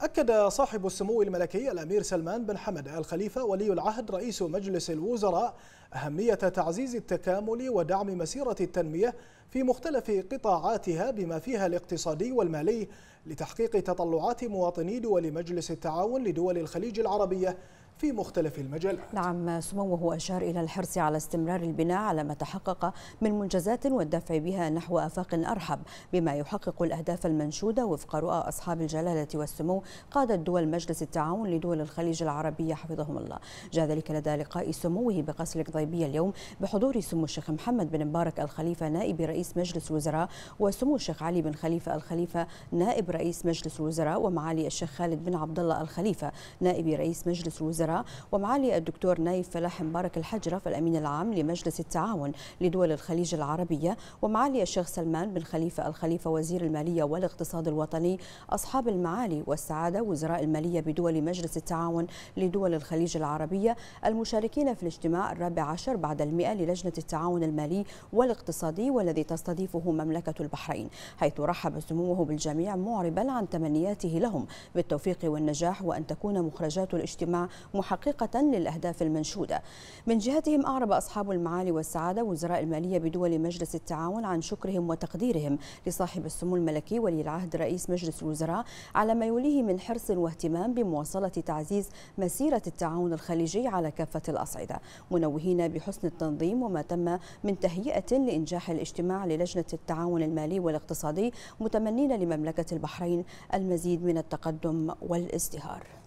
أكد صاحب السمو الملكي الأمير سلمان بن حمد آل خليفة ولي العهد رئيس مجلس الوزراء أهمية تعزيز التكامل ودعم مسيرة التنمية في مختلف قطاعاتها بما فيها الاقتصادي والمالي لتحقيق تطلعات مواطني دول مجلس التعاون لدول الخليج العربية في مختلف المجالات نعم سموه أشار إلى الحرص على استمرار البناء على ما تحقق من منجزات والدفع بها نحو آفاق أرحب بما يحقق الأهداف المنشودة وفق رؤى أصحاب الجلالة والسمو قادة دول مجلس التعاون لدول الخليج العربية حفظهم الله جاء ذلك لدى لقاء سموه بقصر القضيبية اليوم بحضور سمو الشيخ محمد بن مبارك الخليفة نائب رئيس رئيس مجلس الوزراء وسمو الشيخ علي بن خليفة الخليفة نائب رئيس مجلس الوزراء ومعالي الشيخ خالد بن عبد الله الخليفة نائب رئيس مجلس الوزراء ومعالي الدكتور نايف فلاح مبارك الحجرف الأمين العام لمجلس التعاون لدول الخليج العربية ومعالي الشيخ سلمان بن خليفة الخليفة وزير المالية والاقتصاد الوطني أصحاب المعالي والسعادة وزراء المالية بدول مجلس التعاون لدول الخليج العربية المشاركين في الاجتماع الرابع عشر بعد المئة للجنة التعاون المالي والاقتصادي والذي تستضيفه مملكة البحرين حيث رحب سموه بالجميع معربا عن تمنياته لهم بالتوفيق والنجاح وأن تكون مخرجات الاجتماع محققة للأهداف المنشودة من جهتهم أعرب أصحاب المعالي والسعادة وزراء المالية بدول مجلس التعاون عن شكرهم وتقديرهم لصاحب السمو الملكي ولي العهد رئيس مجلس الوزراء على ما يوليه من حرص واهتمام بمواصلة تعزيز مسيرة التعاون الخليجي على كافة الأصعدة منوهين بحسن التنظيم وما تم من تهيئة لإنجاح الاجتماع للجنة التعاون المالي والاقتصادي متمنين لمملكة البحرين المزيد من التقدم والازدهار